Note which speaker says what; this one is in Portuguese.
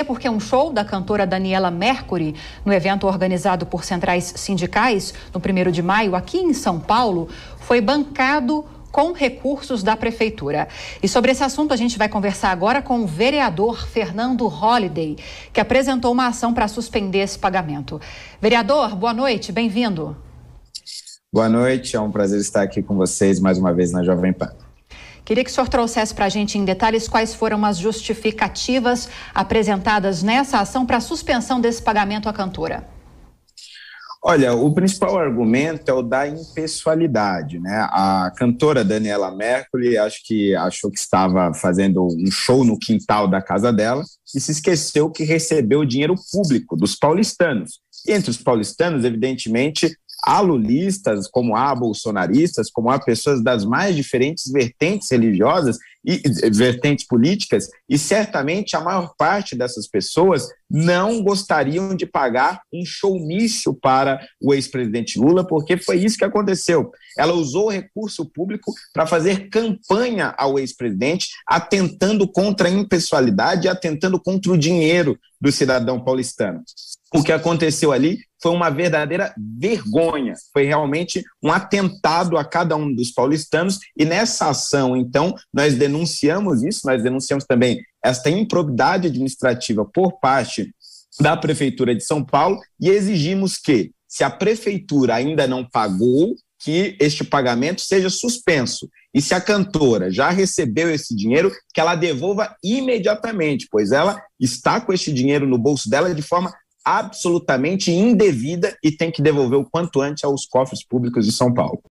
Speaker 1: É porque um show da cantora Daniela Mercury, no evento organizado por centrais sindicais no 1 de maio, aqui em São Paulo, foi bancado com recursos da prefeitura. E sobre esse assunto a gente vai conversar agora com o vereador Fernando Holliday, que apresentou uma ação para suspender esse pagamento. Vereador, boa noite, bem-vindo.
Speaker 2: Boa noite, é um prazer estar aqui com vocês mais uma vez na Jovem Pan.
Speaker 1: Queria que o senhor trouxesse para a gente em detalhes quais foram as justificativas apresentadas nessa ação para a suspensão desse pagamento à cantora.
Speaker 2: Olha, o principal argumento é o da impessoalidade, né? A cantora Daniela Mercury acho que achou que estava fazendo um show no quintal da casa dela e se esqueceu que recebeu dinheiro público dos paulistanos. E entre os paulistanos, evidentemente, há lulistas, como há bolsonaristas, como há pessoas das mais diferentes vertentes religiosas e vertentes políticas, e certamente a maior parte dessas pessoas não gostariam de pagar um showmício para o ex-presidente Lula, porque foi isso que aconteceu. Ela usou o recurso público para fazer campanha ao ex-presidente, atentando contra a impessoalidade, atentando contra o dinheiro do cidadão paulistano o que aconteceu ali foi uma verdadeira vergonha, foi realmente um atentado a cada um dos paulistanos. E nessa ação, então, nós denunciamos isso, nós denunciamos também esta improbidade administrativa por parte da Prefeitura de São Paulo e exigimos que, se a Prefeitura ainda não pagou, que este pagamento seja suspenso. E se a cantora já recebeu esse dinheiro, que ela devolva imediatamente, pois ela está com este dinheiro no bolso dela de forma absolutamente indevida e tem que devolver o quanto antes aos cofres públicos de São Paulo.